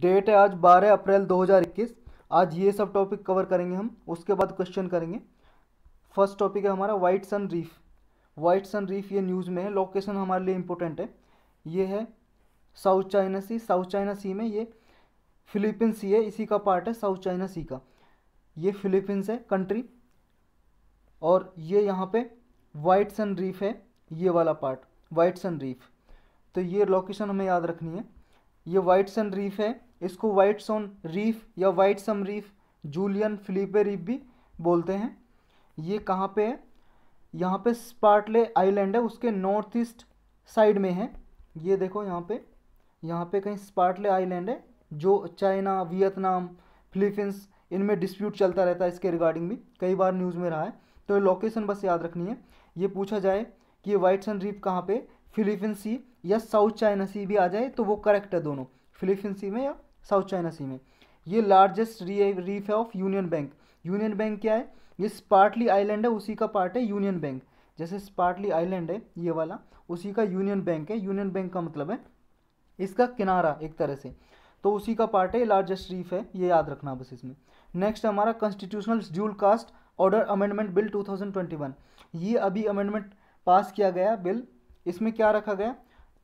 date है आज 12 अप्रैल 2021 आज ये सब टॉपिक कवर करेंगे हम उसके बाद क्वेश्चन करेंगे फर्स्ट टॉपिक है हमारा Whitsun reef Whitsun reef ये न्यूज़ में है लोकेशन हमारे लिए इंपॉर्टेंट है ये है South China Sea South China सी में ये फिलीपींस सी है इसी का पार्ट है साउथ चाइना सी का ये फिलीपींस है कंट्री और ये यहाँ पे वाइट सन रीफ है ये वाला पार्ट वाइट सन रीफ तो ये लोकेशन हमें याद रखनी है ये वाइट सन रीफ है इसको वाइट सोन रीफ या Whitsun reef Julian Felipe reef भी बोलते हैं ये कहाँ पे है यहाँ पे स्पार्टले आइलैंड है उसके नॉर्थ ईस्ट साइड में है ये देखो यहाँ पे यहाँ पे कहीं स्पार्टले आइलैंड है जो चाइना वियतनाम फिलीपींस इनमें डिस्प्यूट चलता रहता है इसके रिगार्डिंग भी कई बार न्यूज़ में रहा है तो लोकेशन बस याद रखनी है ये पूछा जाए कि ये वाइट सन रीफ कहाँ पे फिलीपींस सी या साउथ चाइना सी भी आ जाए तो वो करेक्ट है दोनों फिलीपीन सी में या साउथ चाइना सी में ये लार्जेस्ट रीफ है of Union Bank Union Bank क्या है ये स्पार्टली आइलैंड है उसी का पार्ट है यूनियन बैंक जैसे स्पार्टली आइलैंड है ये वाला उसी का यूनियन बैंक है यूनियन बैंक का मतलब है इसका किनारा एक तरह से तो उसी का पार्ट है लार्जेस्ट रीफ है ये याद रखना बस इसमें नेक्स्ट हमारा कॉन्स्टिट्यूशनल ड्यूल कास्ट ऑर्डर अमेंडमेंट बिल 2021 ये अभी अमेंडमेंट पास किया गया बिल इसमें क्या रखा गया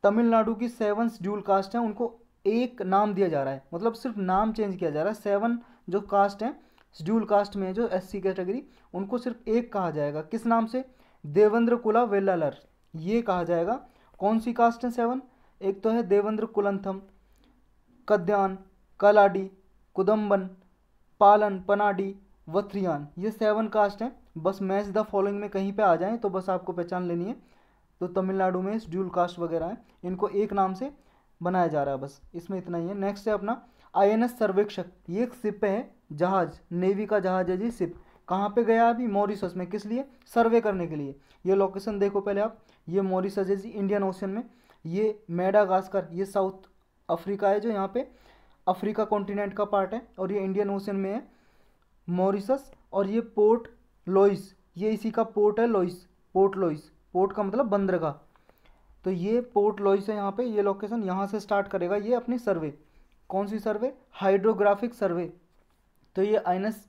तमिलनाडु की सेवन शेड्यूल कास्ट हैं उनको एक नाम दिया जा रहा है मतलब सिर्फ नाम चेंज किया जा रहा है सेवन जो कास्ट हैं शेड्यूल कास्ट में जो एस सी कैटेगरी उनको सिर्फ एक कहा जाएगा किस नाम से देवेंद्र कुला वेल्लालर ये कहा जाएगा कौन सी कास्ट हैं सेवन एक तो है देवेंद्र कुलंथम कद्यान कलाडी कुदम्बन पालन पनाडी वथ्रियान ये सेवन कास्ट हैं बस मैच द फॉलोइंग में कहीं पे आ जाएं तो बस आपको पहचान लेनी है तो तमिलनाडु में ड्यूल कास्ट वगैरह हैं इनको एक नाम से बनाया जा रहा है बस इसमें इतना ही है नेक्स्ट है अपना आईएनएस सर्वेक्षक ये एक सिप है जहाज नेवी का जहाज है जी सिप कहाँ पे गया अभी मॉरिसस में किस लिए सर्वे करने के लिए ये लोकेशन देखो पहले आप ये मॉरिसस है जी इंडियन ओशन में ये मेडागास्कर ये साउथ अफ्रीका है जो यहाँ पे अफ्रीका कॉन्टिनेंट का पार्ट है और ये इंडियन ओशन में है मॉरिसस और ये पोर्ट लॉइस ये इसी का पोर्ट है लॉइस पोर्ट लॉइस पोर्ट का मतलब बंदर का तो ये पोर्ट लॉइस है यहाँ पे ये लोकेशन यहाँ से स्टार्ट करेगा ये अपनी सर्वे कौन सी सर्वे हाइड्रोग्राफिक सर्वे तो ये एस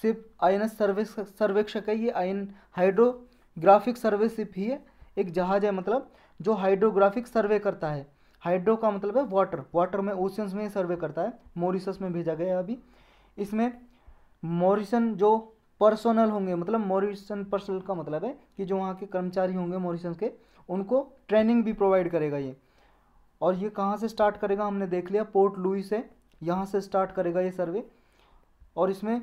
सिप एस सर्वे सर्वेक्षक है ये आइन हाइड्रोग्राफिक सर्वे सिप ही है एक जहाज है मतलब जो हाइड्रोग्राफिक सर्वे करता है हाइड्रो का मतलब है वाटर वाटर में ओशियंस में सर्वे करता है मोरिशस में भेजा गया है अभी इसमें मोरिशन जो पर्सनल होंगे मतलब मॉरिसन पर्सनल का मतलब है कि जो वहाँ के कर्मचारी होंगे मॉरिसन के उनको ट्रेनिंग भी प्रोवाइड करेगा ये और ये कहाँ से स्टार्ट करेगा हमने देख लिया पोर्ट लुई से यहाँ से स्टार्ट करेगा ये सर्वे और इसमें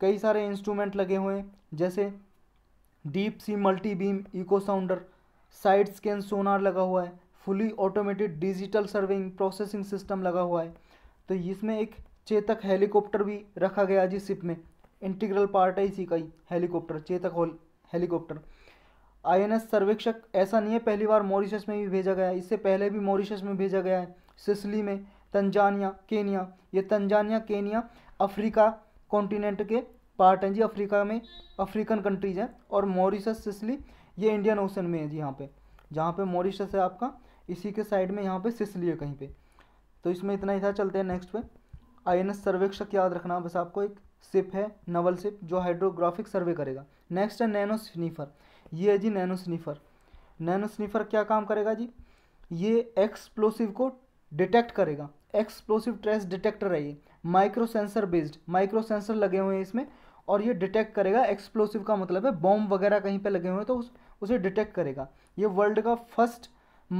कई सारे इंस्ट्रूमेंट लगे हुए हैं जैसे deep sea multi beam echo sounder side scan sonar लगा हुआ है fully automated digital surveying processing system लगा हुआ है तो इसमें एक चेतक हेलीकॉप्टर भी रखा गया जी शिप में इंटीग्रल पार्ट है इसी का ही helicopter Chetak helicopter INS Sarvekshak ऐसा नहीं है पहली बार मॉरिशस में भी भेजा गया है इससे पहले भी मॉरिशस में भेजा गया है सिसली में तंजानिया केनिया ये तंजानिया केनिया अफ्रीका कॉन्टिनेंट के पार्ट हैं जी अफ्रीका में अफ्रीकन कंट्रीज हैं और मॉरिशस सिसली ये इंडियन ओशन में है जी यहाँ पर जहाँ पर मॉरिशस है आपका इसी के साइड में यहाँ पर सिसली है कहीं पर तो इसमें इतना ही था चलते हैं नेक्स्ट पे आई सर्वेक्षक याद रखना बस आपको एक सिप है नवल सिप जो हाइड्रोग्राफिक सर्वे करेगा नेक्स्ट है नैनो स्नीफर ये है जी नैनो स्नीफर नैनो स्नीफर क्या काम करेगा जी ये एक्सप्लोसिव को डिटेक्ट करेगा एक्सप्लोसिव ट्रेस डिटेक्टर है ये micro sensor based micro sensor लगे हुए हैं इसमें और ये डिटेक्ट करेगा एक्सप्लोसिव का मतलब है बॉम्ब वगैरह कहीं पे लगे हुए हैं तो उस, उसे डिटेक्ट करेगा ये वर्ल्ड का first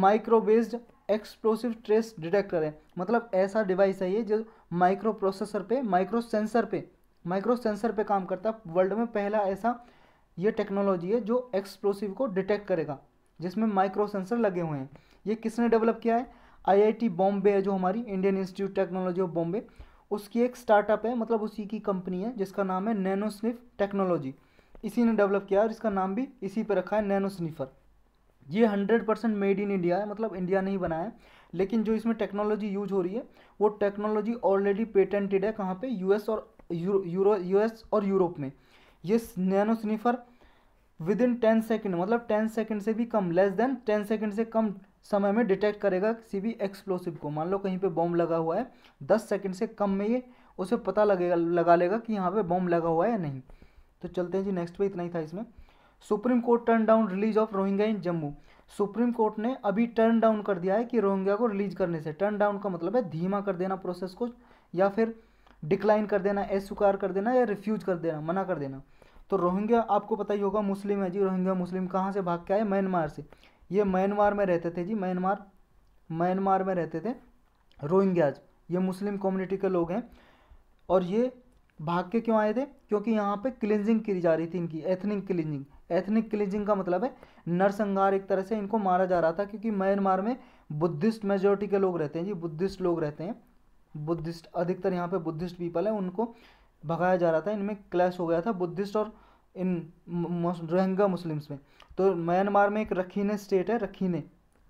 micro based explosive trace detector है मतलब ऐसा डिवाइस है ये जो माइक्रो प्रोसेसर पे माइक्रो सेंसर पे माइक्रो सेंसर पे काम करता है वर्ल्ड में पहला ऐसा ये टेक्नोलॉजी है जो एक्सप्लोसिव को डिटेक्ट करेगा जिसमें माइक्रो सेंसर लगे हुए हैं ये किसने डेवलप किया है आईआईटी बॉम्बे है जो हमारी Indian Institute technology of Bombay उसकी एक स्टार्टअप है मतलब उसी की कंपनी है जिसका नाम है नैनो स्निफ टेक्नोलॉजी इसी ने डेवलप किया और इसका नाम भी इसी पर रखा है नैनो स्निफर ये hundred percent made in India है मतलब इंडिया नहीं बनाया है लेकिन जो इसमें टेक्नोलॉजी यूज हो रही है वो टेक्नोलॉजी ऑलरेडी पेटेंटेड है कहाँ पे यूएस और यूरो यूएस और यूरोप में ये nano sniffer within ten second मतलब टेन सेकेंड से भी कम लेस देन टेन सेकेंड से कम समय में डिटेक्ट करेगा किसी भी एक्सप्लोसिव को मान लो कहीं पे बॉम्ब लगा हुआ है दस सेकेंड से कम में ये उसे पता लगेगा लगा लेगा कि यहाँ पे बॉम्ब लगा हुआ है या नहीं तो चलते हैं जी नेक्स्ट पे इतना ही था इसमें Supreme Court turn down release of Rohingya in Jammu Supreme Court ने अभी टर्न डाउन कर दिया है कि रोहिंग्या को रिलीज करने से टर्न डाउन का मतलब है धीमा कर देना प्रोसेस को या फिर डिक्लाइन कर देना अस्वीकार कर देना या रिफ्यूज कर देना मना कर देना तो रोहिंग्या आपको पता ही होगा मुस्लिम है जी रोहिंग्या मुस्लिम कहाँ से भाग के आए म्यांमार से ये म्यांमार में रहते थे जी म्यांमार म्यांमार में रहते थे रोहिंग्याज ये मुस्लिम कम्युनिटी के लोग हैं और ये भाग के क्यों आए थे क्योंकि यहाँ पे क्लिनजिंग की जा रही थी इनकी एथनिक क्लिनजिंग एथनिक क्लिनजिंग का मतलब है नरसंहार एक तरह से इनको मारा जा रहा था क्योंकि म्यांमार में बुद्धिस्ट मेजोरिटी के लोग रहते हैं जी बुद्धिस्ट लोग रहते हैं बुद्धिस्ट अधिकतर यहाँ पे बुद्धिस्ट पीपल है उनको भगाया जा रहा था इनमें क्लैश हो गया था बुद्धिस्ट और इन रोहिंगा मुस्लिम्स में तो म्यांमार में एक रखीने स्टेट है रखीने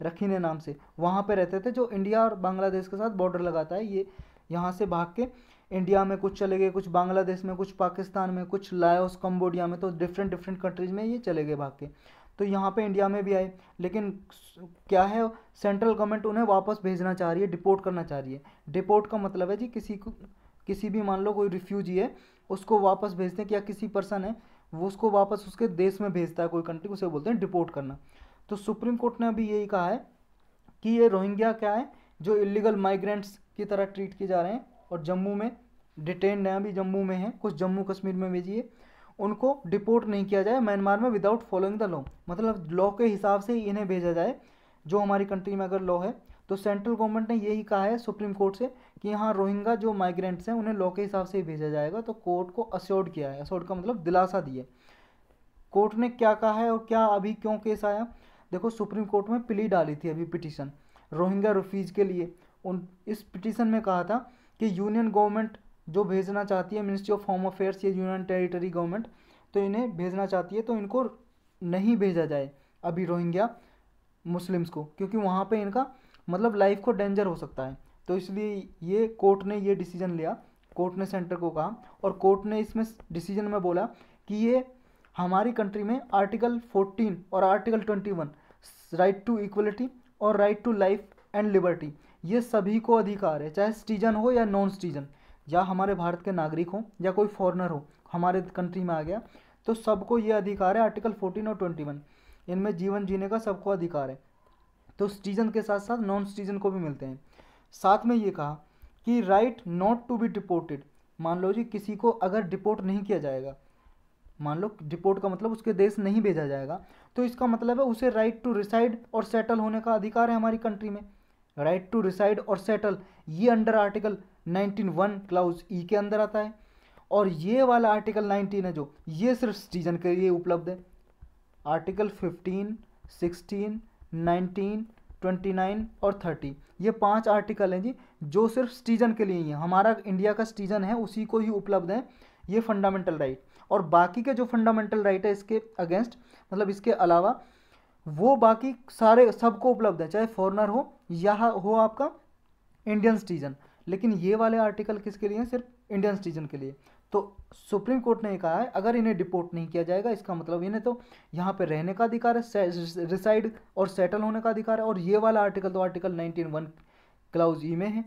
रखीने नाम से वहाँ पे रहते थे जो इंडिया और बांग्लादेश के साथ बॉर्डर लगाता है ये यहाँ से भाग के इंडिया में कुछ चले गए कुछ बांग्लादेश में कुछ पाकिस्तान में कुछ लाओस कम्बोडिया में तो डिफरेंट डिफरेंट कंट्रीज़ में ये चले गए भाग के तो यहाँ पे इंडिया में भी आए लेकिन क्या है सेंट्रल गवर्नमेंट उन्हें वापस भेजना चाह रही है डिपोर्ट करना चाह रही है डिपोर्ट का मतलब है जी किसी को किसी भी मान लो कोई रिफ्यूजी है उसको वापस भेजते हैं या किसी पर्सन है वो उसको वापस उसके देश में भेजता है कोई कंट्री उसे बोलते हैं डिपोर्ट करना तो सुप्रीम कोर्ट ने अभी यही कहा है कि ये रोहिंग्या क्या है जो इलीगल माइग्रेंट्स की तरह ट्रीट किए जा रहे हैं और जम्मू में डिटेन हैं अभी जम्मू में हैं कुछ जम्मू कश्मीर में भेजिए उनको डिपोर्ट नहीं किया जाए म्यांमार में विदाउट फॉलोइंग द लॉ मतलब लॉ के हिसाब से इन्हें भेजा जाए जो हमारी कंट्री में अगर लॉ है तो सेंट्रल गवर्नमेंट ने यही कहा है सुप्रीम कोर्ट से कि हाँ रोहिंगा जो माइग्रेंट्स हैं उन्हें लॉ के हिसाब से ही भेजा जाएगा तो कोर्ट को अस्योर्ड किया है अस्योर्ड का मतलब दिलासा दिया कोर्ट ने क्या कहा है और क्या अभी क्यों केस आया देखो सुप्रीम कोर्ट में प्ली डाली थी अभी पिटीशन रोहिंगा रफीज के लिए उन इस पिटीशन में कहा था कि यूनियन गवर्नमेंट जो भेजना चाहती है मिनिस्ट्री ऑफ होम अफेयर्स या यूनियन टेरिटरी गवर्नमेंट तो इन्हें भेजना चाहती है तो इनको नहीं भेजा जाए अभी रोहिंग्या मुस्लिम्स को क्योंकि वहाँ पे इनका मतलब लाइफ को डेंजर हो सकता है तो इसलिए ये कोर्ट ने ये डिसीजन लिया कोर्ट ने सेंटर को कहा और कोर्ट ने इसमें डिसीजन में बोला कि ये हमारी कंट्री में आर्टिकल 14 और आर्टिकल 21 राइट टू इक्वलिटी और right to life and liberty ये सभी को अधिकार है चाहे सिटीजन हो या नॉन सिटीजन या हमारे भारत के नागरिक हों या कोई फॉरनर हो हमारे कंट्री में आ गया तो सबको ये अधिकार है आर्टिकल फोर्टीन और ट्वेंटी वन इनमें जीवन जीने का सबको अधिकार है तो सिटीजन के साथ साथ नॉन सिटीजन को भी मिलते हैं साथ में ये कहा कि right not to be deported मान लो जी किसी को अगर डिपोर्ट नहीं किया जाएगा मान लो डिपोर्ट का मतलब उसके देश नहीं भेजा जाएगा तो इसका मतलब है उसे राइट टू रिसाइड और सेटल होने का अधिकार है हमारी कंट्री में राइट टू रिसाइड और सेटल ये under article one clause E e के अंदर आता है और ये वाला आर्टिकल 19 है जो ये सिर्फ सिटीजन के लिए उपलब्ध है आर्टिकल 15, 16, 19, 29 और 30 ये पांच आर्टिकल हैं जी जो सिर्फ सिटीजन के लिए ही हैं हमारा इंडिया का सिटीजन है उसी को ही उपलब्ध है ये फंडामेंटल राइट और बाकी के जो फंडामेंटल राइट है इसके अगेंस्ट मतलब इसके अलावा वो बाकी सारे सबको उपलब्ध है चाहे फॉरनर हो या हो आपका इंडियन सिटीजन लेकिन ये वाले आर्टिकल किसके लिए हैं सिर्फ इंडियन सिटीजन के लिए तो सुप्रीम कोर्ट ने कहा है अगर इन्हें डिपोर्ट नहीं किया जाएगा इसका मतलब इन्हें तो यहाँ पे रहने का अधिकार है रिसाइड और सेटल होने का अधिकार है और ये वाला आर्टिकल तो article nineteen one clause E में है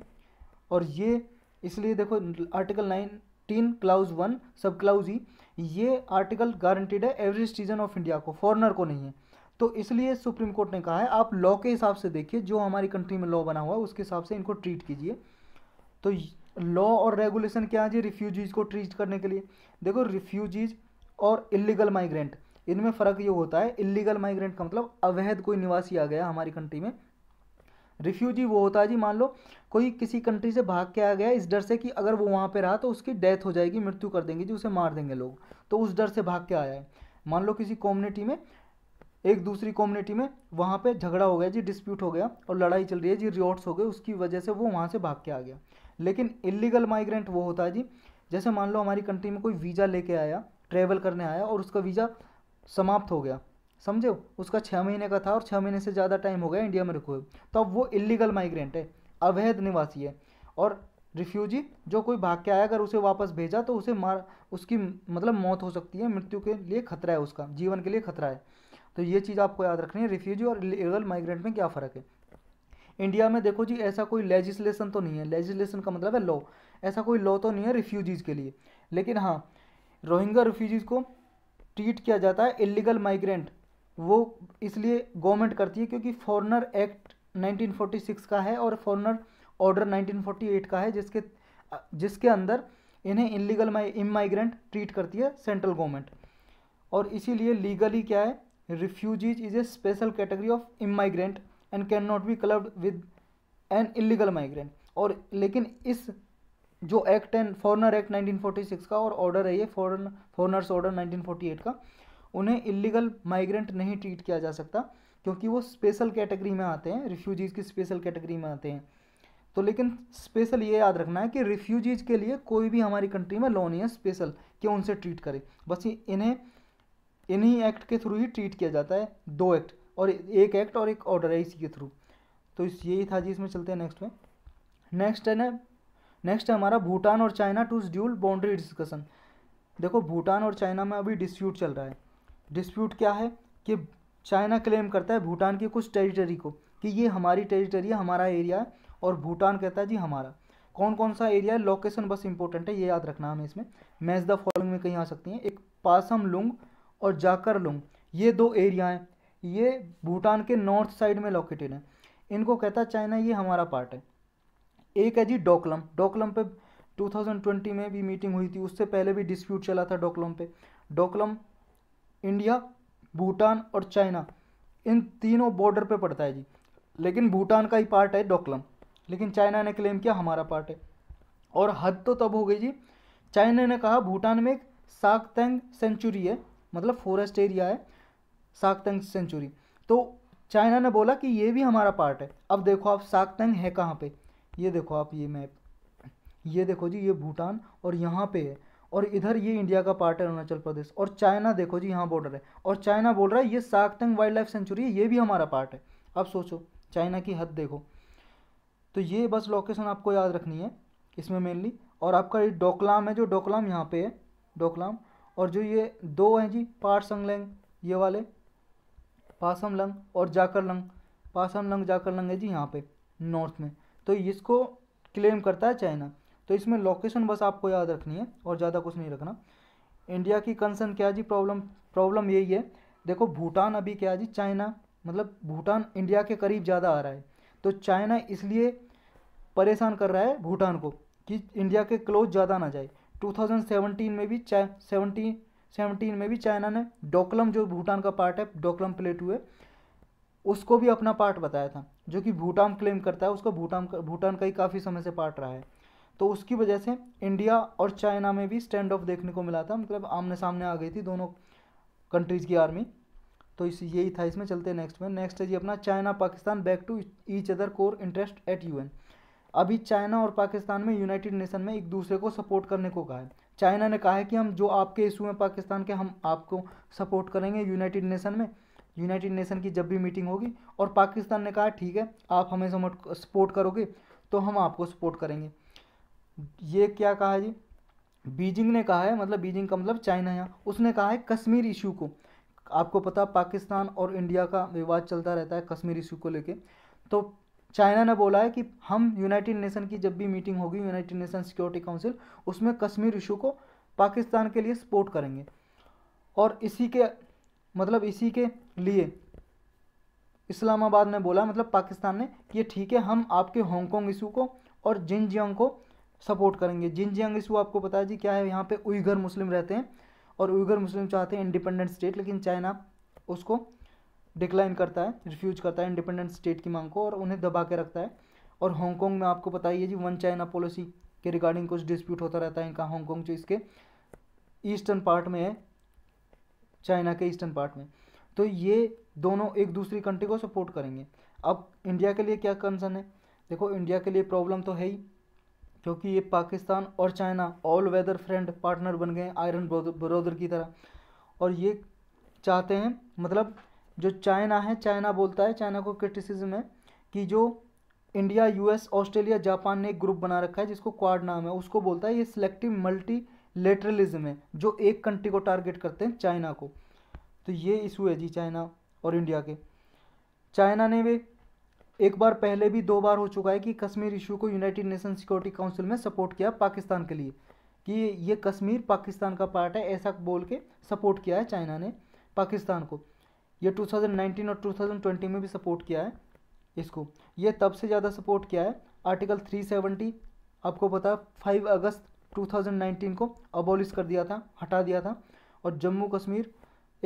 और ये इसलिए देखो article nineteen clause one sub clause E ये आर्टिकल गारंटीड है एवरी सिटीजन ऑफ इंडिया को फॉरनर को नहीं है तो इसलिए सुप्रीम कोर्ट ने कहा है आप लॉ के हिसाब से देखिए जो हमारी कंट्री में लॉ बना हुआ है उसके हिसाब से इनको ट्रीट कीजिए तो लॉ और रेगुलेशन क्या है जी रिफ्यूजीज़ को ट्रीट करने के लिए देखो रिफ्यूजीज़ और इलीगल माइग्रेंट इनमें फ़र्क ये होता है इलीगल माइग्रेंट का मतलब अवैध कोई निवासी आ गया हमारी कंट्री में रिफ्यूजी वो होता है जी मान लो कोई किसी कंट्री से भाग के आ गया इस डर से कि अगर वो वहाँ पे रहा तो उसकी डेथ हो जाएगी मृत्यु कर देंगे जी उसे मार देंगे लोग तो उस डर से भाग के आया है मान लो किसी कम्युनिटी में एक दूसरी कम्युनिटी में वहाँ पे झगड़ा हो गया जी डिस्प्यूट हो गया और लड़ाई चल रही है जी रिओट्स हो गए उसकी वजह से वो वहाँ से भाग के आ गया लेकिन इलीगल माइग्रेंट वो होता है जी जैसे मान लो हमारी कंट्री में कोई वीज़ा लेके आया ट्रेवल करने आया और उसका वीज़ा समाप्त हो गया समझे उसका छः महीने का था और छः महीने से ज़्यादा टाइम हो गया इंडिया में रुके हुए तो अब वो इलीगल माइग्रेंट है अवैध निवासी है और रिफ्यूजी जो कोई भाग के आया अगर उसे वापस भेजा तो उसे मार उसकी मतलब मौत हो सकती है मृत्यु के लिए खतरा है उसका जीवन के लिए खतरा है तो ये चीज़ आपको याद रखनी है रिफ्यूजी और इलीगल माइग्रेंट में क्या फ़र्क है इंडिया में देखो जी ऐसा कोई लेजिस्लेशन तो नहीं है लेजिस्लेशन का मतलब है लॉ ऐसा कोई लॉ तो नहीं है रिफ्यूजीज़ के लिए लेकिन हाँ रोहिंगा रिफ्यूजीज़ को ट्रीट किया जाता है इलीगल माइग्रेंट वो इसलिए गवर्नमेंट करती है क्योंकि फॉरनर एक्ट 1946 का है और फॉरनर ऑर्डर 1948 का है जिसके जिसके अंदर इन्हें इलीगल इमाइग्रेंट ट्रीट करती है सेंट्रल गवर्नमेंट और इसीलिए लीगली क्या है refugees is a special category of immigrant and can not be clubbed with an illegal migrant और लेकिन इस जो एक्ट एंड फॉरनर एक्ट 1946 का और ऑर्डर है ये फॉरन फॉरनर्स ऑर्डर 1948 का उन्हें इलीगल माइग्रेंट नहीं ट्रीट किया जा सकता क्योंकि वो स्पेशल कैटेगरी में आते हैं रिफ्यूजीज़ की स्पेशल कैटेगरी में आते हैं तो लेकिन स्पेशल ये याद रखना है कि रिफ्यूजीज़ के लिए कोई भी हमारी कंट्री में लॉ नहीं है स्पेशल कि उनसे ट्रीट करे बस इन्हें इन्हीं एक्ट के थ्रू ही ट्रीट किया जाता है दो एक्ट और एक एक्ट और एक ऑर्डर है इसी के थ्रू तो इस यही था जी इसमें चलते हैं नेक्स्ट में नेक्स्ट है ना नेक्स्ट है हमारा भूटान और China to dual boundary discussion देखो भूटान और चाइना में अभी डिस्प्यूट चल रहा है डिस्प्यूट क्या है कि चाइना क्लेम करता है भूटान की कुछ टेरिटरी को कि ये हमारी टेरिटरी है हमारा एरिया है और भूटान कहता है जी हमारा कौन कौन सा एरिया है लोकेशन बस इंपॉर्टेंट है ये याद रखना हमें इसमें मैच द फॉलोइंग में कहीं आ सकती हैं एक पासम लुंग और जाकर लुंग ये दो एरिया हैं ये भूटान के नॉर्थ साइड में लोकेटेड है इनको कहता है चाइना ये हमारा पार्ट है एक है जी डोकलम डोकलम पे 2020 में भी मीटिंग हुई थी उससे पहले भी डिस्प्यूट चला था डोकलम पे डोकलम इंडिया भूटान और चाइना इन तीनों बॉर्डर पे पड़ता है जी लेकिन भूटान का ही पार्ट है डोकलम लेकिन चाइना ने क्लेम किया हमारा पार्ट है और हद तो तब हो गई जी चाइना ने कहा भूटान में एक साग सेंचुरी है मतलब फॉरेस्ट एरिया है तंग सेंचुरी तो चाइना ने बोला कि ये भी हमारा पार्ट है अब देखो आप तंग है कहाँ पे ये देखो आप ये मैप ये देखो जी ये भूटान और यहाँ पे है और इधर ये इंडिया का पार्ट है अरुणाचल प्रदेश और चाइना देखो जी यहाँ बॉर्डर है और चाइना बोल रहा है ये तंग वाइल्ड लाइफ सेंचुरी है ये भी हमारा पार्ट है अब सोचो चाइना की हद देखो तो ये बस लोकेशन आपको याद रखनी है इसमें मेनली और आपका ये डोकलाम है जो डोकलाम यहाँ पे है डोकलाम और जो ये दो हैं जी पार संगलैंग ये वाले पासम लंग और Jakarlung Pasamlung Jakarlung है जी यहाँ पे नॉर्थ में तो इसको क्लेम करता है चाइना तो इसमें लोकेशन बस आपको याद रखनी है और ज़्यादा कुछ नहीं रखना इंडिया की कंसर्न क्या जी प्रॉब्लम प्रॉब्लम यही है देखो भूटान अभी क्या जी चाइना मतलब भूटान इंडिया के करीब ज़्यादा आ रहा है तो चाइना इसलिए परेशान कर रहा है भूटान को कि इंडिया के क्लोज ज़्यादा ना जाए 2017 में भी चाइ सेवनटीन सेवनटीन में भी चाइना ने डोकलम जो भूटान का पार्ट है डोकलम प्लेटू है उसको भी अपना पार्ट बताया था जो कि भूटान क्लेम करता है उसको भूटान का भूटान का ही काफ़ी समय से पार्ट रहा है तो उसकी वजह से इंडिया और चाइना में भी स्टैंड ऑफ देखने को मिला था मतलब आमने सामने आ गई थी दोनों कंट्रीज़ की आर्मी तो इस यही था इसमें चलते नेक्स्ट में नेक्स्ट है जी अपना China Pakistan back to each other core interest at U अभी चाइना और पाकिस्तान में यूनाइटेड नेशन में एक दूसरे को सपोर्ट करने को कहा है चाइना ने कहा है कि हम जो आपके इशू हैं पाकिस्तान के हम आपको सपोर्ट करेंगे यूनाइटेड नेशन में यूनाइटेड नेशन की जब भी मीटिंग होगी और पाकिस्तान ने कहा ठीक है आप हमें सपोर्ट करोगे तो हम आपको सपोर्ट करेंगे ये क्या कहा जी बीजिंग ने कहा है मतलब बीजिंग का मतलब चाइना यहाँ उसने कहा है कश्मीर इशू को आपको पता पाकिस्तान और इंडिया का विवाद चलता रहता है कश्मीर इशू को लेके तो चाइना ने बोला है कि हम यूनाइटेड नेशन की जब भी मीटिंग होगी यूनाइटेड नेशन सिक्योरिटी काउंसिल उसमें कश्मीर इशू को पाकिस्तान के लिए सपोर्ट करेंगे और इसी के मतलब इसी के लिए इस्लामाबाद ने बोला मतलब पाकिस्तान ने कि ये ठीक है हम आपके हांगकॉन्ग इशू को और जिनजियांग को सपोर्ट करेंगे जिनजियांग इशू आपको पता है जी क्या है यहाँ पे उइगर मुस्लिम रहते हैं और उइगर मुस्लिम चाहते हैं इंडिपेंडेंट स्टेट लेकिन चाइना उसको डिक्लाइन करता है रिफ्यूज करता है इंडिपेंडेंट स्टेट की मांग को और उन्हें दबा के रखता है और हांगकॉन्ग में आपको पता ही है जी वन चाइना पॉलिसी के रिगार्डिंग कुछ डिस्प्यूट होता रहता है इनका हांगकॉन्ग जो इसके ईस्टर्न पार्ट में है चाइना के ईस्टर्न पार्ट में तो ये दोनों एक दूसरी कंट्री को सपोर्ट करेंगे अब इंडिया के लिए क्या कंसर्न है देखो इंडिया के लिए प्रॉब्लम तो है ही क्योंकि ये पाकिस्तान और China all weather friend partner बन गए आयरन ब्रोदर की तरह और ये चाहते हैं मतलब जो चाइना है चाइना बोलता है चाइना को क्रिटिसिज्म है कि जो इंडिया यूएस ऑस्ट्रेलिया जापान ने एक ग्रुप बना रखा है जिसको क्वाड नाम है उसको बोलता है ये सिलेक्टिव मल्टी लेटरलिज्म है जो एक कंट्री को टारगेट करते हैं चाइना को तो ये इशू है जी चाइना और इंडिया के चाइना ने भी एक बार पहले भी दो बार हो चुका है कि कश्मीर इशू को यूनाइटेड नेशन सिक्योरिटी काउंसिल में सपोर्ट किया पाकिस्तान के लिए कि ये कश्मीर पाकिस्तान का पार्ट है ऐसा बोल के सपोर्ट किया है चाइना ने पाकिस्तान को ये 2019 और 2020 में भी सपोर्ट किया है इसको ये तब से ज़्यादा सपोर्ट किया है आर्टिकल 370 आपको पता है फाइव अगस्त 2019 को अबोलिश कर दिया था हटा दिया था और जम्मू कश्मीर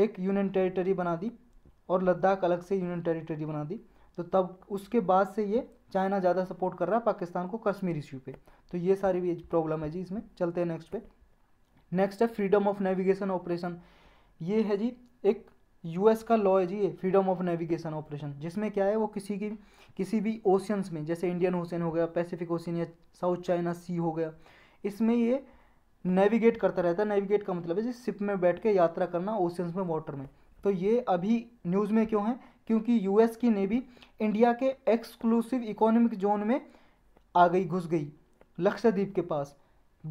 एक यूनियन टेरिटरी बना दी और लद्दाख अलग से यूनियन टेरिटरी बना दी तो तब उसके बाद से ये चाइना ज़्यादा सपोर्ट कर रहा है पाकिस्तान को कश्मीर इश्यू पे तो ये सारी भी प्रॉब्लम है जी इसमें चलते हैं नेक्स्ट पे नेक्स्ट है फ्रीडम ऑफ नेविगेशन ऑपरेशन ये है जी एक यूएस का लॉ है जी ये फ्रीडम ऑफ नेविगेशन ऑपरेशन जिसमें क्या है वो किसी की किसी भी ओशियंस में जैसे इंडियन ओशियन हो गया पैसिफिक ओशियन या साउथ चाइना सी हो गया इसमें ये नेविगेट करता रहता है नेविगेट का मतलब है जिस शिप में बैठ के यात्रा करना ओशियंस में वाटर में तो ये अभी न्यूज़ में क्यों है क्योंकि यूएस की नेवी इंडिया के एक्सक्लूसिव इकोनॉमिक जोन में आ गई घुस गई लक्षद्वीप के पास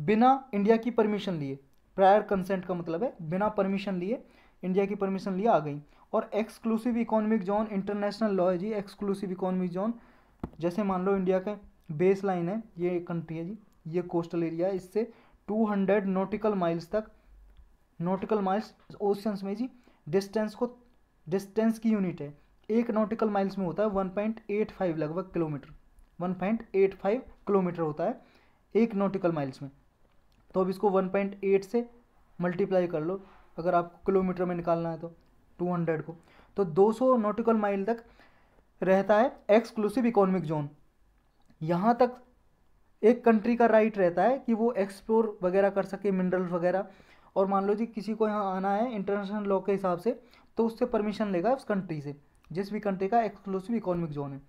बिना इंडिया की परमिशन लिए प्रायर कंसेंट का मतलब है बिना परमिशन लिए इंडिया की परमिशन लिया आ गई और exclusive economic zone international law है जी एक्सक्लूसिव इकोनॉमिक जोन जैसे मान लो इंडिया का बेस लाइन है ये कंट्री है जी ये कोस्टल एरिया है इससे 200 नोटिकल माइल्स तक नोटिकल माइल्स ओशंस में जी डिस्टेंस को डिस्टेंस की यूनिट है एक नोटिकल माइल्स में होता है फाइव लगभग किलोमीटर फाइव किलोमीटर होता है एक नोटिकल माइल्स में तो अब इसको एट से मल्टीप्लाई कर लो अगर आपको किलोमीटर में निकालना है तो 200 को तो 200 नॉटिकल माइल तक रहता है एक्सक्लूसिव इकोनॉमिक जोन यहाँ तक एक कंट्री का राइट रहता है कि वो एक्सप्लोर वगैरह कर सके मिनरल वगैरह और मान लो जी किसी को यहाँ आना है इंटरनेशनल लॉ के हिसाब से तो उससे परमिशन लेगा उस कंट्री से जिस भी कंट्री का एक्सक्लूसिव इकोनॉमिक जोन है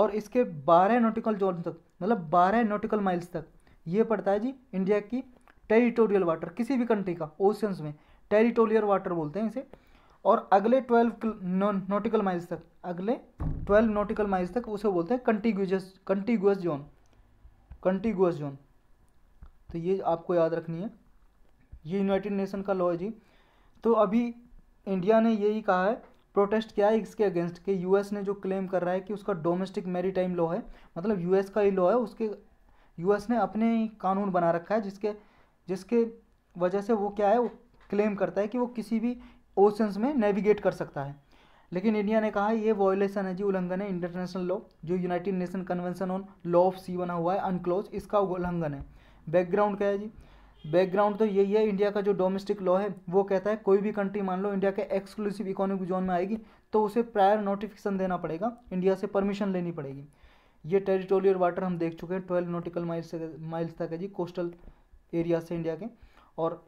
और इसके बारह नोटिकल जोन तक मतलब बारह नोटिकल माइल्स तक ये पड़ता है जी इंडिया की टेरिटोरियल वाटर किसी भी कंट्री का ओशंस में टेरिटोरियल वाटर बोलते हैं इसे और अगले ट्वेल्व नोटिकल माइल्स तक अगले ट्वेल्व नोटिकल माइल्स तक उसे बोलते हैं contiguous contiguous zone contiguous zone तो ये आपको याद रखनी है ये यूनाइटेड नेशन का लॉ है जी तो अभी इंडिया ने यही कहा है प्रोटेस्ट किया है इसके अगेंस्ट कि यूएस ने जो क्लेम कर रहा है कि उसका डोमेस्टिक मैरीटाइम लॉ है मतलब यूएस का ही लॉ है उसके यूएस ने अपने कानून बना रखा है जिसके जिसके वजह से वो क्या है क्लेम करता है कि वो किसी भी ओशंस में नेविगेट कर सकता है लेकिन इंडिया ने कहा ये वॉयलेशन है जी उल्लंघन है इंटरनेशनल लॉ जो United Nation convention on law of sea बना हुआ है अनक्लोज इसका उल्लंघन है बैकग्राउंड क्या है जी बैकग्राउंड तो यही है इंडिया का जो डोमेस्टिक लॉ है वो कहता है कोई भी कंट्री मान लो इंडिया के एक्सक्लूसिव इकोनॉमिक जोन में आएगी तो उसे प्रायर नोटिफिकेशन देना पड़ेगा इंडिया से परमिशन लेनी पड़ेगी ये टेरिटोरियल वाटर हम देख चुके हैं ट्वेल्व नोटिकल माइल्स माइल्स तक है जी कोस्टल एरिया से इंडिया के और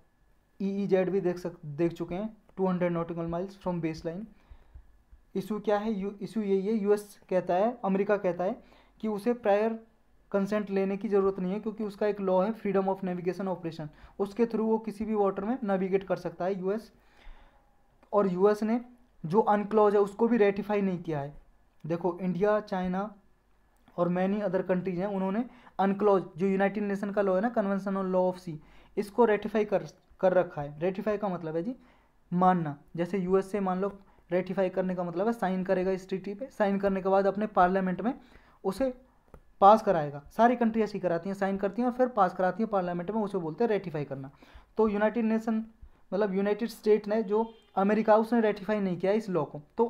ई ई जेड भी देख सक देख चुके हैं two hundred nautical miles from base line issue क्या है यू इशू यही है यूएस कहता है अमेरिका कहता है कि उसे प्रायर कंसेंट लेने की ज़रूरत नहीं है क्योंकि उसका एक लॉ है फ्रीडम ऑफ नेविगेशन ऑपरेशन उसके थ्रू वो किसी भी वाटर में नेविगेट कर सकता है यूएस और यूएस ने जो अनक्लॉज है उसको भी रेटिफाई नहीं किया है देखो इंडिया चाइना और मैनी अदर कंट्रीज हैं उन्होंने अनक्लॉज जो यूनाइटेड नेशन का लॉ है ना convention on law of sea इसको रेटिफाई कर कर रखा है रेटिफाई का मतलब है जी मानना जैसे यूएसए मान लो रेटिफाई करने का मतलब है साइन करेगा इस ट्रीटी पे साइन करने के बाद अपने पार्लियामेंट में उसे पास कराएगा सारी कंट्री ऐसी कराती हैं साइन करती हैं और फिर पास कराती हैं पार्लियामेंट में उसे बोलते हैं रेटिफाई करना तो यूनाइटेड नेशन मतलब यूनाइटेड स्टेट ने जो अमेरिका उसने रेटिफाई नहीं किया इस लॉ को तो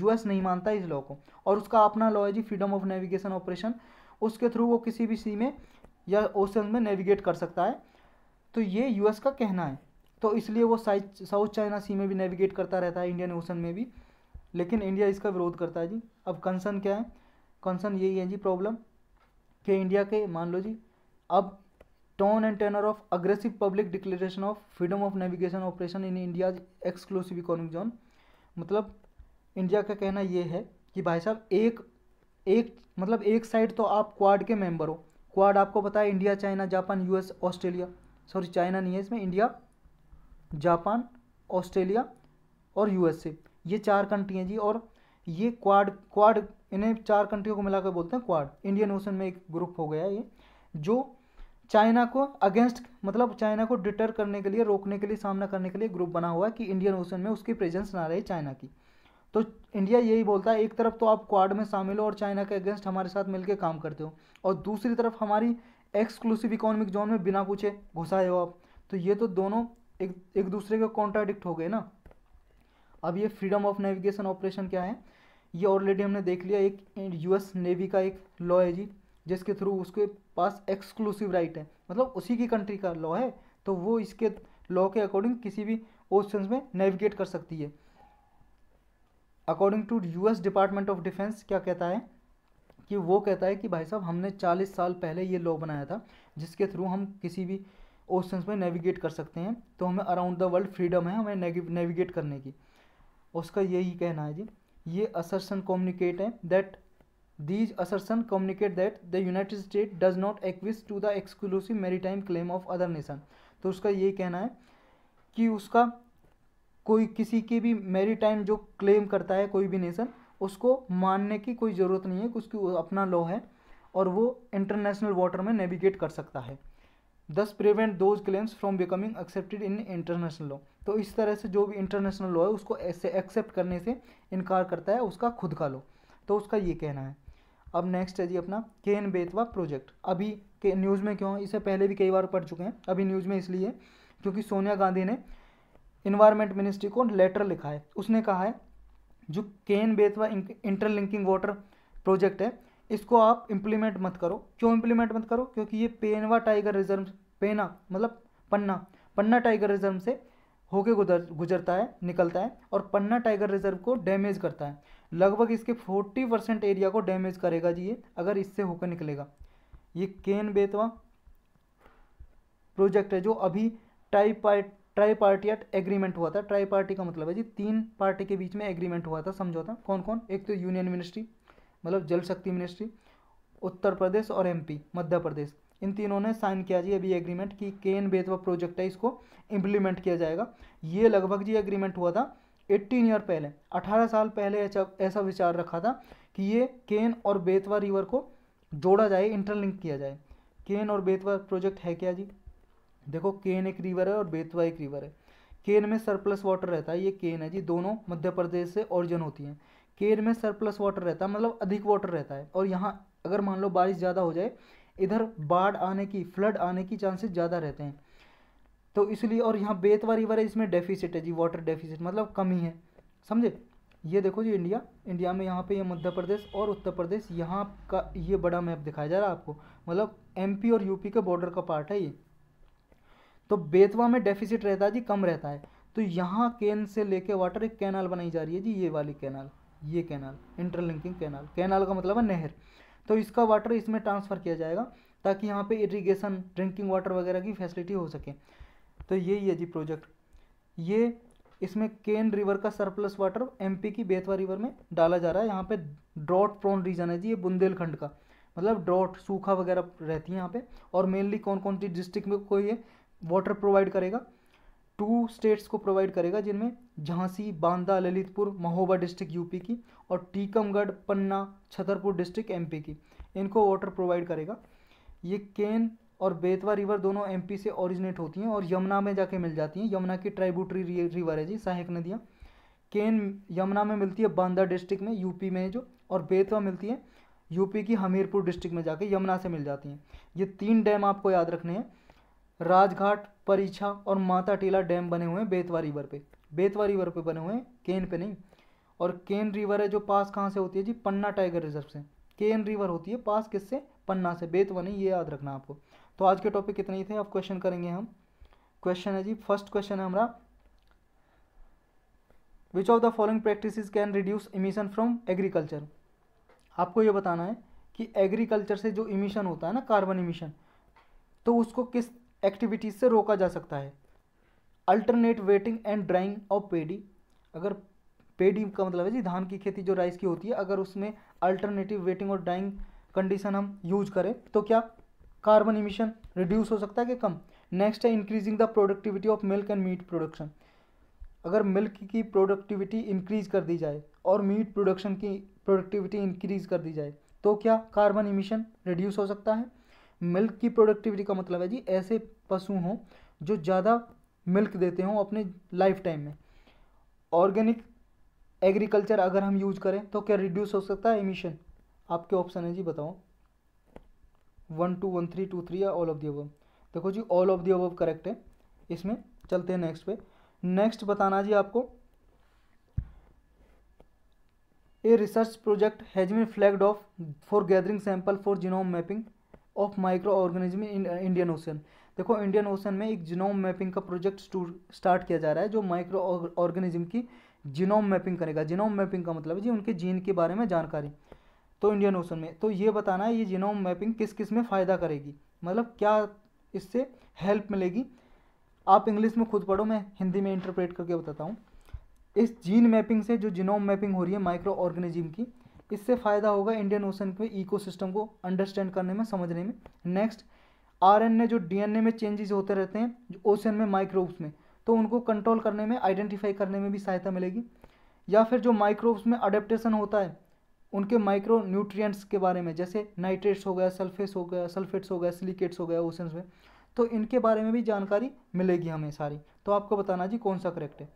यूएस नहीं मानता इस लॉ को और उसका अपना लॉ है जी फ्रीडम ऑफ नेविगेशन ऑपरेशन उसके थ्रू वो किसी भी सी में या ओशन में नेविगेट कर सकता है तो ये यूएस का कहना है तो इसलिए वो साउथ चाइना सी में भी नेविगेट करता रहता है इंडियन ओशन में भी लेकिन इंडिया इसका विरोध करता है जी अब कंसर्न क्या है कंसर्न यही है जी प्रॉब्लम कि इंडिया के मान लो जी अब tone and tenor of aggressive public declaration of freedom of navigation operation in India exclusive economic zone मतलब इंडिया का कहना ये है कि भाई साहब एक एक मतलब एक साइड तो आप क्वाड के मेंबर हो क्वाड आपको पता है India China Japan US Australia sorry China नहीं है इसमें इंडिया जापान ऑस्ट्रेलिया और यूएसए ये चार कंट्री हैं जी और ये क्वाड क्वाड इन्हें चार कंट्रियों को मिलाकर बोलते हैं क्वाड इंडियन ओशन में एक ग्रुप हो गया ये जो चाइना को अगेंस्ट मतलब चाइना को डिटर करने के लिए रोकने के लिए सामना करने के लिए ग्रुप बना हुआ है कि इंडियन ओशन में उसकी प्रेजेंस ना रहे चाइना की तो इंडिया यही बोलता है एक तरफ तो आप क्वाड में शामिल हो और चाइना के अगेंस्ट हमारे साथ मिलकर काम करते हो और दूसरी तरफ हमारी एक्सक्लूसिव इकोनॉमिक जोन में बिना पूछे घुसाए हो आप तो ये तो दोनों एक एक दूसरे के कॉन्ट्राडिक्ट हो गए ना अब ये फ्रीडम ऑफ नेविगेशन ऑपरेशन क्या है ये ऑलरेडी हमने देख लिया एक यूएस नेवी का एक लॉ है जी जिसके थ्रू उसके पास एक्सक्लूसिव राइट है मतलब उसी की कंट्री का लॉ है तो वो इसके लॉ के अकॉर्डिंग किसी भी ओशन में नेविगेट कर सकती है according to US department of defence क्या कहता है कि वो कहता है कि भाई साहब हमने 40 साल पहले ये लॉ बनाया था जिसके थ्रू हम किसी भी ओशंस में नेविगेट कर सकते हैं तो हमें अराउंड द वर्ल्ड फ्रीडम है हमें नेविगेट करने की उसका यही कहना है जी ये असरसन कम्युनिकेट है that these assertions communicate that the United State does not acquiesce to the exclusive maritime claim of other nation तो उसका यही कहना है कि उसका कोई किसी की भी मेरी जो क्लेम करता है कोई भी नेशन उसको मानने की कोई ज़रूरत नहीं है कि उसकी अपना लॉ है और वो इंटरनेशनल वाटर में नेविगेट कर सकता है thus prevent those claims from becoming accepted in international law तो इस तरह से जो भी इंटरनेशनल लॉ है उसको ऐसे एक्सेप्ट करने से इनकार करता है उसका खुद का लॉ तो उसका ये कहना है अब नेक्स्ट है जी अपना केन बेतवा प्रोजेक्ट अभी के न्यूज़ में क्यों इसे पहले भी कई बार पढ़ चुके हैं अभी न्यूज़ में इसलिए क्योंकि सोनिया गांधी ने इन्वायरमेंट मिनिस्ट्री को लेटर लिखा है उसने कहा है जो Ken Betwa interlinking water project है इसको आप इम्प्लीमेंट मत करो क्यों इम्प्लीमेंट मत करो क्योंकि ये पेनवा टाइगर रिजर्व पेना मतलब पन्ना पन्ना टाइगर रिजर्व से होके गुजर गुजरता है निकलता है और पन्ना टाइगर रिजर्व को डैमेज करता है लगभग इसके 40 परसेंट एरिया को डैमेज करेगा जी ये अगर इससे होकर निकलेगा ये केन बेतवा प्रोजेक्ट है जो अभी type tripartite agreement हुआ था ट्राई पार्टी का मतलब है जी तीन पार्टी के बीच में एग्रीमेंट हुआ था समझौता कौन कौन एक तो यूनियन मिनिस्ट्री मतलब जल शक्ति मिनिस्ट्री उत्तर प्रदेश और एमपी मध्य प्रदेश इन तीनों ने साइन किया जी अभी एग्रीमेंट कि केन बेतवा प्रोजेक्ट है इसको इम्प्लीमेंट किया जाएगा ये लगभग जी एग्रीमेंट हुआ था 18 ईयर पहले 18 साल पहले ऐसा विचार रखा था कि ये केन और बेतवा रिवर को जोड़ा जाए इंटरलिंक किया जाए केन और बेतवा प्रोजेक्ट है क्या जी देखो केन एक रिवर है और बेतवा एक रिवर है केन में सरप्लस वाटर रहता है ये केन है जी दोनों मध्य प्रदेश से ऑरिजन होती हैं केन में सरप्लस वाटर रहता है मतलब अधिक वाटर रहता है और यहाँ अगर मान लो बारिश ज़्यादा हो जाए इधर बाढ़ आने की फ्लड आने की चांसेस ज़्यादा रहते हैं तो इसलिए और यहाँ बेतवा रिवर है इसमें डेफिसिट है जी वाटर डेफिसिट मतलब कमी है समझे ये देखो जी इंडिया इंडिया में यहाँ पे ये मध्य प्रदेश और उत्तर प्रदेश यहाँ का ये बड़ा मैप दिखाया जा रहा है आपको मतलब एमपी और यूपी के बॉर्डर का पार्ट है ये तो बेतवा में डेफिसिट रहता है जी कम रहता है तो यहाँ केन से लेके वाटर एक कैनाल बनाई जा रही है जी ये वाली कैनाल ये कैनाल इंटरलिंकिंग कैनाल कैनाल का मतलब है नहर तो इसका वाटर इसमें ट्रांसफ़र किया जाएगा ताकि यहाँ पे इरिगेशन ड्रिंकिंग वाटर वगैरह की फैसिलिटी हो सके तो यही है जी प्रोजेक्ट ये इसमें केन रिवर का सरप्लस वाटर एमपी की बेतवा रिवर में डाला जा रहा है यहाँ पे ड्रॉट प्रोन रीजन है जी ये बुंदेलखंड का मतलब ड्रॉट सूखा वगैरह रहती है यहाँ पे और मेनली कौन कौन सी डिस्ट्रिक्ट में कोई है वाटर प्रोवाइड करेगा टू स्टेट्स को प्रोवाइड करेगा जिनमें झांसी बांदा ललितपुर महोबा डिस्ट्रिक्ट यूपी की और टीकमगढ़ पन्ना छतरपुर डिस्ट्रिक्ट एमपी की इनको वाटर प्रोवाइड करेगा ये केन और बेतवा रिवर दोनों एमपी से ओरिजिनेट होती हैं और यमुना में जाके मिल जाती हैं यमुना की ट्राइबूटरी रिवर है जी सहायक नदियाँ केन यमुना में मिलती है बांदा डिस्ट्रिक्ट में यूपी में जो और बेतवा मिलती है यूपी की हमीरपुर डिस्ट्रिक्ट में जाके यमुना से मिल जाती हैं ये तीन डैम आपको याद रखने हैं राजघाट परीक्षा और माता टीला डैम बने हुए हैं बेतवा रिवर पे बेतवा रिवर पे बने हुए हैं केन पे नहीं और केन रिवर है जो पास कहाँ से होती है जी पन्ना टाइगर रिजर्व से केन रिवर होती है पास किससे पन्ना से बेतवा नहीं ये याद रखना आपको तो आज के टॉपिक कितने ही थे अब क्वेश्चन करेंगे हम क्वेश्चन है जी फर्स्ट क्वेश्चन है हमारा which of the following practice can reduce emission from agriculture आपको ये बताना है कि एग्रीकल्चर से जो इमिशन होता है ना कार्बन इमिशन तो उसको किस एक्टिविटीज़ से रोका जा सकता है alternate wetting and drying of paddy अगर पेडी का मतलब है जी धान की खेती जो राइस की होती है अगर उसमें अल्टरनेटिव वेटिंग और ड्राइंग कंडीशन हम यूज करें तो क्या कार्बन इमिशन रिड्यूस हो सकता है कि कम नेक्स्ट है increasing the productivity of milk and meat production अगर मिल्क की प्रोडक्टिविटी इंक्रीज कर दी जाए और मीट प्रोडक्शन की प्रोडक्टिविटी इंक्रीज कर दी जाए तो क्या कार्बन इमिशन रिड्यूस हो सकता है मिल्क की प्रोडक्टिविटी का मतलब है जी ऐसे पशु हों जो ज़्यादा मिल्क देते हों अपने लाइफ टाइम में ऑर्गेनिक एग्रीकल्चर अगर हम यूज करें तो क्या रिड्यूस हो सकता है इमिशन आपके ऑप्शन है जी बताओ one two one three two three या ऑल ऑफ दी अबव देखो जी all of the above correct है इसमें चलते हैं नेक्स्ट पे नेक्स्ट बताना जी आपको a research project has been flagged off for gathering sample for genome mapping of microorganism in Indian Ocean देखो इंडियन ओशन में एक जीनोम मैपिंग का प्रोजेक्ट स्टार्ट किया जा रहा है जो माइक्रो ऑर्गेनिज्म की जीनोम मैपिंग करेगा जीनोम मैपिंग का मतलब है जी उनके जीन के बारे में जानकारी तो इंडियन ओशन में तो ये बताना है ये जीनोम मैपिंग किस किस में फ़ायदा करेगी मतलब क्या इससे हेल्प मिलेगी आप इंग्लिश में खुद पढ़ो मैं हिंदी में इंटरप्रेट करके बताता हूँ इस जीन मैपिंग से जो जीनोम मैपिंग हो रही है माइक्रो ऑर्गेनिज्म की इससे फ़ायदा होगा इंडियन ओशन के इकोसिस्टम को अंडरस्टैंड करने में समझने में नेक्स्ट आरएनए जो डीएनए में चेंजेस होते रहते हैं ओशन में माइक्रोब्स में तो उनको कंट्रोल करने में आइडेंटिफाई करने में भी सहायता मिलेगी या फिर जो माइक्रोब्स में अडेप्टेशन होता है उनके माइक्रो न्यूट्रियट्स के बारे में जैसे नाइट्रेट्स हो गया सल्फेस हो गया सल्फेट्स हो गया सिलिकेट्स हो गया ओशन में तो इनके बारे में भी जानकारी मिलेगी हमें सारी तो आपको बताना जी कौन सा करेक्ट है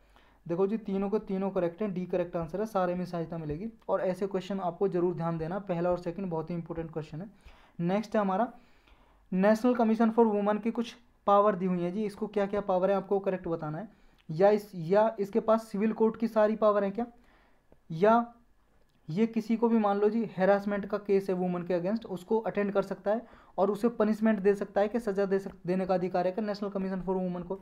देखो जी तीनों को तीनों करेक्ट हैं डी करेक्ट आंसर है सारे में सहायता मिलेगी और ऐसे क्वेश्चन आपको जरूर ध्यान देना पहला और सेकंड बहुत ही इंपॉर्टेंट क्वेश्चन है नेक्स्ट है हमारा नेशनल कमीशन फॉर वुमेन की कुछ पावर दी हुई है जी इसको क्या क्या पावर है आपको करेक्ट बताना है या इस या इसके पास सिविल कोर्ट की सारी पावर है क्या या ये किसी को भी मान लो जी हेरासमेंट का केस है वुमन के अगेंस्ट उसको अटेंड कर सकता है और उसे पनिशमेंट दे सकता है कि सज़ा दे सक देने का अधिकार है क्या नेशनल कमीशन फॉर वुमन को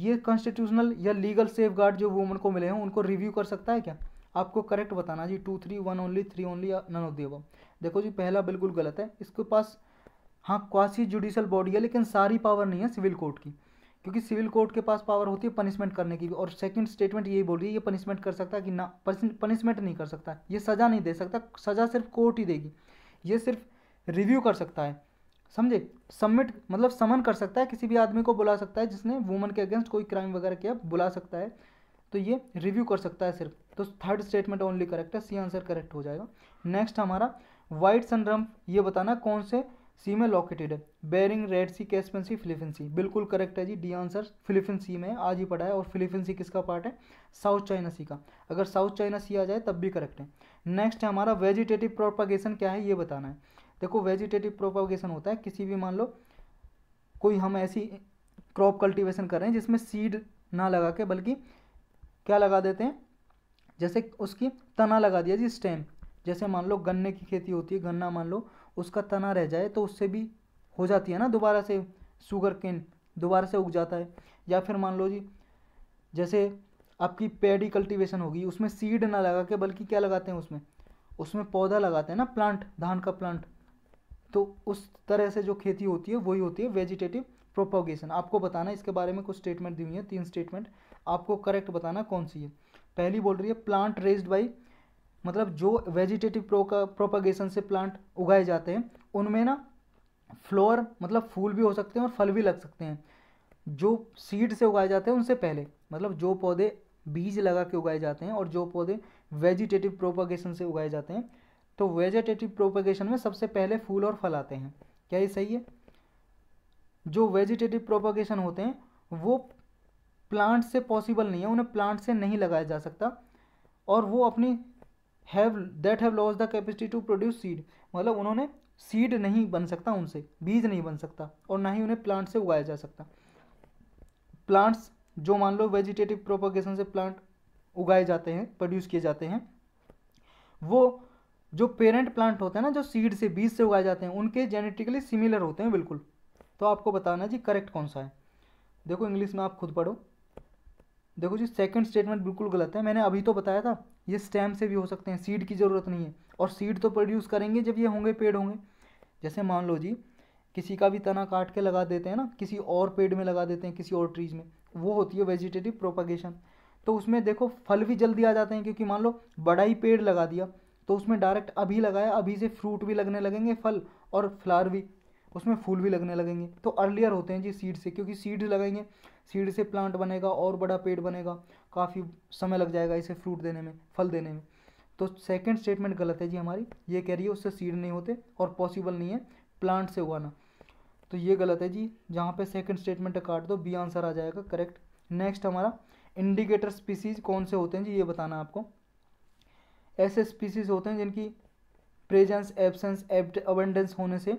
ये कॉन्स्टिट्यूशनल या लीगल सेफ गार्ड जो वुमन को मिले हैं उनको रिव्यू कर सकता है क्या आपको करेक्ट बताना जी two three one only three only none of the देखो जी पहला बिल्कुल गलत है इसके पास हाँ क्वासी जुडिशल बॉडी है लेकिन सारी पावर नहीं है सिविल कोर्ट की क्योंकि सिविल कोर्ट के पास पावर होती है पनिशमेंट करने की भी और सेकंड स्टेटमेंट यही बोल रही है ये पनिशमेंट कर सकता है कि ना पनिशमेंट नहीं कर सकता ये सज़ा नहीं दे सकता सज़ा सिर्फ कोर्ट ही देगी ये सिर्फ रिव्यू कर सकता है समझे सबमिट मतलब समन कर सकता है किसी भी आदमी को बुला सकता है जिसने वुमन के अगेंस्ट कोई क्राइम वगैरह किया बुला सकता है तो ये रिव्यू कर सकता है सिर्फ तो थर्ड स्टेटमेंट ओनली करेक्ट है सी आंसर करेक्ट हो जाएगा नेक्स्ट हमारा वाइट सनरम्प ये बताना कौन से सी में लोकेटेड है Bering Red Sea Caspian Sea Philippine Sea बिल्कुल करेक्ट है जी डी आंसर फिलिपिन सी में आज ही पढ़ा है और फिलिपिन सी किसका पार्ट है साउथ चाइना सी का अगर साउथ चाइना सी आ जाए तब भी करेक्ट है नेक्स्ट है हमारा वेजिटेटिव प्रोपागेशन क्या है ये बताना है देखो वेजिटेटिव प्रोपोगेशन होता है किसी भी मान लो कोई हम ऐसी क्रॉप कल्टीवेशन कर रहे हैं जिसमें सीड ना लगा के बल्कि क्या लगा देते हैं जैसे उसकी तना लगा दिया जी स्टेम जैसे मान लो गन्ने की खेती होती है गन्ना मान लो उसका तना रह जाए तो उससे भी हो जाती है ना दोबारा से शुगर केन दोबारा से उग जाता है या फिर मान लो जी जैसे आपकी पेडी कल्टीवेशन होगी उसमें सीड ना लगा के बल्कि क्या लगाते हैं उसमें उसमें पौधा लगाते हैं ना प्लांट धान का प्लांट तो उस तरह से जो खेती होती है वही होती है वेजिटेटिव प्रोपोगेशन आपको बताना इसके बारे में कुछ स्टेटमेंट दी हुई है तीन स्टेटमेंट आपको करेक्ट बताना कौन सी है पहली बोल रही है प्लांट रेज्ड बाई मतलब जो वेजिटेटिव प्रोपागेशन से प्लांट उगाए जाते हैं उनमें ना फ्लोर मतलब फूल भी हो सकते हैं और फल भी लग सकते हैं जो सीड से उगाए जाते हैं उनसे पहले मतलब जो पौधे बीज लगा के उगाए जाते हैं और जो पौधे वेजिटेटिव प्रोपागेशन से उगाए जाते हैं तो वेजिटेटिव प्रोपोगेशन में सबसे पहले फूल और फल आते हैं क्या ये सही है जो वेजिटेटिव प्रोपोगेशन होते हैं वो प्लांट से पॉसिबल नहीं है उन्हें प्लांट से नहीं लगाया जा सकता और वो अपनी have that have loss the capacity to produce seed मतलब उन्होंने सीड नहीं बन सकता उनसे बीज नहीं बन सकता और ना ही उन्हें प्लांट से उगाया जा सकता प्लांट्स जो मान लो वेजिटेटिव प्रोपोगेशन से प्लांट उगाए जाते हैं प्रोड्यूस किए जाते हैं वो जो पेरेंट प्लांट होते हैं ना जो सीड से बीज से उगाए जाते हैं उनके जेनेटिकली सिमिलर होते हैं बिल्कुल तो आपको बताना जी करेक्ट कौन सा है देखो इंग्लिश में आप खुद पढ़ो देखो जी सेकंड स्टेटमेंट बिल्कुल गलत है मैंने अभी तो बताया था ये स्टेम से भी हो सकते हैं सीड की ज़रूरत नहीं है और सीड तो प्रोड्यूस करेंगे जब ये होंगे पेड़ होंगे जैसे मान लो जी किसी का भी तना काट के लगा देते हैं ना किसी और पेड़ में लगा देते हैं किसी और ट्रीज में वो होती है वेजिटेटिव प्रोपागेशन तो उसमें देखो फल भी जल्दी आ जाते हैं क्योंकि मान लो बड़ा ही पेड़ लगा दिया तो उसमें डायरेक्ट अभी लगाया अभी से फ्रूट भी लगने लगेंगे फल और फ्लावर भी उसमें फूल भी लगने लगेंगे तो अर्लियर होते हैं जी सीड से क्योंकि सीड्स लगाएंगे सीड से प्लांट बनेगा और बड़ा पेड़ बनेगा काफ़ी समय लग जाएगा इसे फ्रूट देने में फल देने में तो सेकंड स्टेटमेंट गलत है जी हमारी ये कह रही है उससे सीड नहीं होते और पॉसिबल नहीं है प्लांट से उगाना तो ये गलत है जी जहाँ पे सेकंड स्टेटमेंट काट दो बी आंसर आ जाएगा करेक्ट नेक्स्ट हमारा इंडिकेटर स्पीसीज कौन से होते हैं जी ये बताना आपको ऐसे स्पीसीज होते हैं जिनकी प्रेजेंस एबसेंस अबंडेंस होने से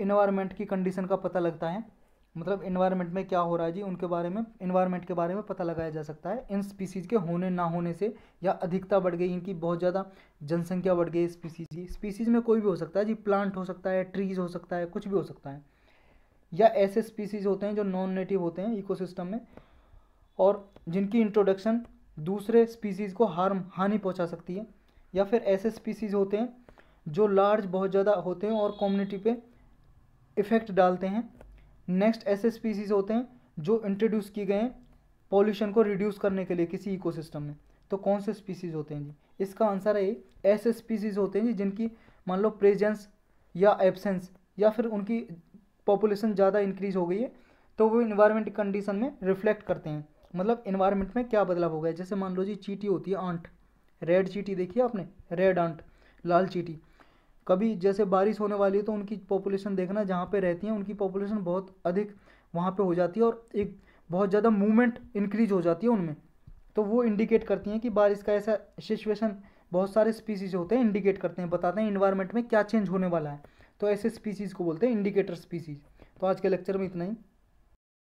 इन्वायरमेंट की कंडीशन का पता लगता है मतलब इन्वायरमेंट में क्या हो रहा है जी उनके बारे में इन्वायरमेंट के बारे में पता लगाया जा सकता है इन स्पीसीज़ के होने ना होने से या अधिकता बढ़ गई इनकी बहुत ज़्यादा जनसंख्या बढ़ गई स्पीसीज़ की स्पीसीज़ में कोई भी हो सकता है जी प्लांट हो सकता है ट्रीज़ हो सकता है कुछ भी हो सकता है या ऐसे स्पीसीज़ होते हैं जो नॉन नेटिव होते हैं इकोसिस्टम में और जिनकी इंट्रोडक्शन दूसरे स्पीसीज़ को हार्म हानि पहुँचा सकती है या फिर ऐसे स्पीसीज होते हैं जो लार्ज बहुत ज़्यादा होते हैं और कम्युनिटी पे इफ़ेक्ट डालते हैं नेक्स्ट ऐसे स्पीसीज होते हैं जो इंट्रोड्यूस किए गए हैं पॉल्यूशन को रिड्यूस करने के लिए किसी इकोसिस्टम में तो कौन से स्पीसीज होते हैं जी इसका आंसर है ऐसे स्पीसीज होते हैं जी जिनकी मान लो प्रेजेंस या एबसेंस या फिर उनकी पॉपुलेशन ज़्यादा इंक्रीज हो गई है तो वो इन्वायरमेंट कंडीशन में रिफ्लेक्ट करते हैं मतलब इन्वायरमेंट में क्या बदलाव हो गया जैसे मान लो जी चीटी होती है आंट रेड चीटी देखी आपने रेड आंट लाल चीटी कभी जैसे बारिश होने वाली है तो उनकी पॉपुलेशन देखना जहाँ पे रहती है उनकी पॉपुलेशन बहुत अधिक वहाँ पे हो जाती है और एक बहुत ज़्यादा मूवमेंट इंक्रीज हो जाती है उनमें तो वो इंडिकेट करती हैं कि बारिश का ऐसा सिचुएशन बहुत सारे स्पीसीज होते हैं इंडिकेट करते हैं बताते हैं इन्वायरमेंट में क्या चेंज होने वाला है तो ऐसे स्पीसीज़ को बोलते हैं इंडिकेटर स्पीसीज तो आज के लेक्चर में इतना ही